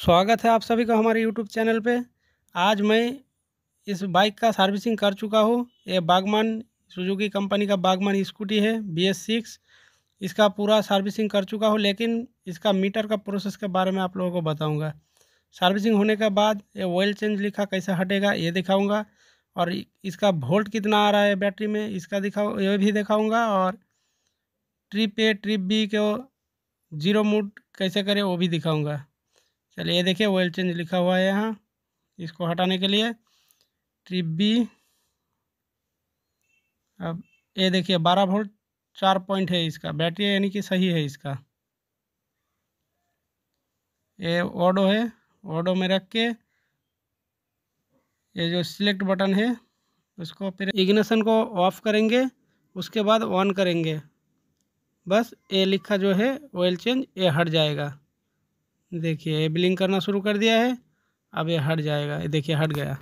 स्वागत है आप सभी का हमारे यूट्यूब चैनल पे आज मैं इस बाइक का सर्विसिंग कर चुका हूँ ये बागमान सुजुकी कंपनी का बागमान स्कूटी है बी एस सिक्स इसका पूरा सर्विसिंग कर चुका हूँ लेकिन इसका मीटर का प्रोसेस के बारे में आप लोगों को बताऊँगा सर्विसिंग होने के बाद ये ऑयल चेंज लिखा कैसे हटेगा ये दिखाऊँगा और इसका वोल्ट कितना आ रहा है बैटरी में इसका दिखाओ ये भी दिखाऊँगा और ट्रिप ए ट्रिप बी के जीरो मूड कैसे करें वो भी दिखाऊँगा चलिए ये देखिए ऑयल चेंज लिखा हुआ है यहाँ इसको हटाने के लिए ट्रिप बी अब ये देखिए बारह वोल्ट चार पॉइंट है इसका बैटरी यानी कि सही है इसका ये ऑडो है ऑडो में रख के ये जो सिलेक्ट बटन है उसको फिर इग्निशन को ऑफ करेंगे उसके बाद ऑन करेंगे बस ये लिखा जो है ऑयल चेंज ये हट जाएगा देखिए ये ब्लिंक करना शुरू कर दिया है अब ये हट जाएगा ये देखिए हट गया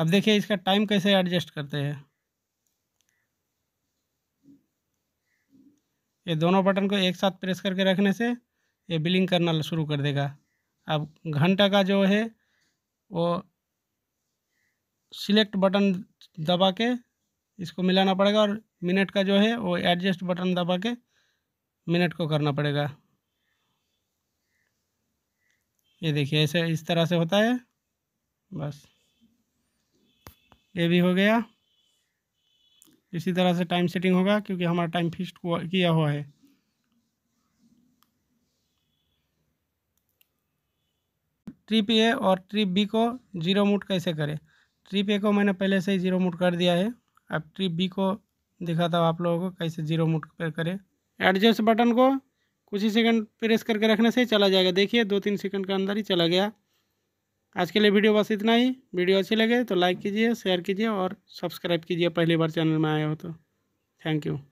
अब देखिए इसका टाइम कैसे एडजस्ट करते हैं ये दोनों बटन को एक साथ प्रेस करके रखने से ये बिलिंग करना शुरू कर देगा अब घंटा का जो है वो सिलेक्ट बटन दबा के इसको मिलाना पड़ेगा और मिनट का जो है वो एडजस्ट बटन दबा के मिनट को करना पड़ेगा ये देखिए ऐसे इस तरह से होता है बस ये भी हो गया इसी तरह से टाइम सेटिंग होगा क्योंकि हमारा टाइम फिक्स किया हुआ है ट्रिप ए और ट्रिप बी को ज़ीरो मूड कैसे करें ट्रिप ए को मैंने पहले से ही ज़ीरो मूड कर दिया है अब ट्रिप बी को दिखाता हूँ आप लोगों को कैसे ज़ीरो मूड पर करें एडजस्ट बटन को कुछ ही सेकंड प्रेस करके रखने से चला जाएगा देखिए दो तीन सेकंड के अंदर ही चला गया आज के लिए वीडियो बस इतना ही वीडियो अच्छी लगे तो लाइक कीजिए शेयर कीजिए और सब्सक्राइब कीजिए पहली बार चैनल में आए हो तो थैंक यू